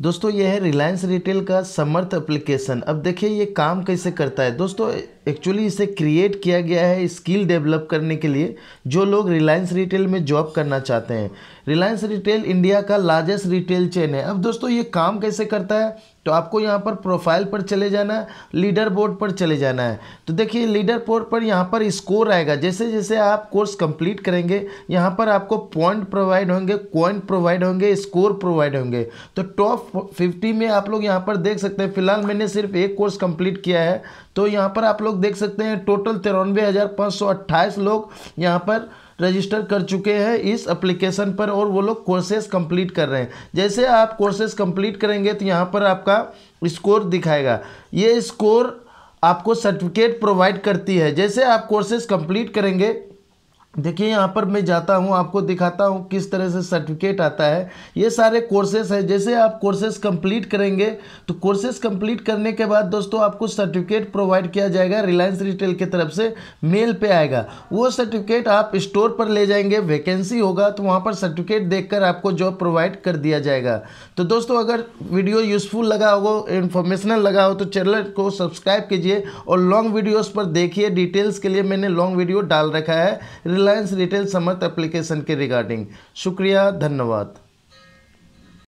दोस्तों ये है रिलायंस रिटेल का समर्थ एप्लीकेशन अब देखिए ये काम कैसे करता है दोस्तों एक्चुअली इसे क्रिएट किया गया है स्किल डेवलप करने के लिए जो लोग रिलायंस रिटेल में जॉब करना चाहते हैं रिलायंस रिटेल इंडिया का लार्जेस्ट रिटेल चेन है अब दोस्तों ये काम कैसे करता है तो आपको यहाँ पर प्रोफाइल पर चले जाना है लीडर बोर्ड पर चले जाना है तो देखिए लीडर बोर्ड पर यहाँ पर स्कोर आएगा जैसे जैसे आप कोर्स कंप्लीट करेंगे यहाँ पर आपको पॉइंट प्रोवाइड होंगे क्वाइंट प्रोवाइड होंगे स्कोर प्रोवाइड होंगे तो टॉप फिफ्टी में आप लोग यहाँ पर देख सकते हैं फिलहाल मैंने सिर्फ एक कोर्स कंप्लीट किया है तो यहाँ पर आप लोग देख सकते हैं टोटल तिरानवे हज़ार पाँच सौ अट्ठाईस लोग यहाँ पर रजिस्टर कर चुके हैं इस एप्लीकेशन पर और वो लोग कोर्सेज कंप्लीट कर रहे हैं जैसे आप कोर्सेज कंप्लीट करेंगे तो यहाँ पर आपका स्कोर दिखाएगा ये स्कोर आपको सर्टिफिकेट प्रोवाइड करती है जैसे आप कोर्सेज कंप्लीट करेंगे देखिए यहाँ पर मैं जाता हूँ आपको दिखाता हूँ किस तरह से सर्टिफिकेट आता है ये सारे कोर्सेस हैं जैसे आप कोर्सेस कंप्लीट करेंगे तो कोर्सेस कंप्लीट करने के बाद दोस्तों आपको सर्टिफिकेट प्रोवाइड किया जाएगा रिलायंस रिटेल की तरफ से मेल पे आएगा वो सर्टिफिकेट आप स्टोर पर ले जाएंगे वैकेंसी होगा तो वहाँ पर सर्टिफिकेट देख आपको जॉब प्रोवाइड कर दिया जाएगा तो दोस्तों अगर वीडियो यूज़फुल लगा हो इन्फॉर्मेशनल लगा हो तो चैनल को सब्सक्राइब कीजिए और लॉन्ग वीडियोज़ पर देखिए डिटेल्स के लिए मैंने लॉन्ग वीडियो डाल रखा है रिलायंस रिटेल समर्थ एप्लीकेशन के रिगार्डिंग शुक्रिया धन्यवाद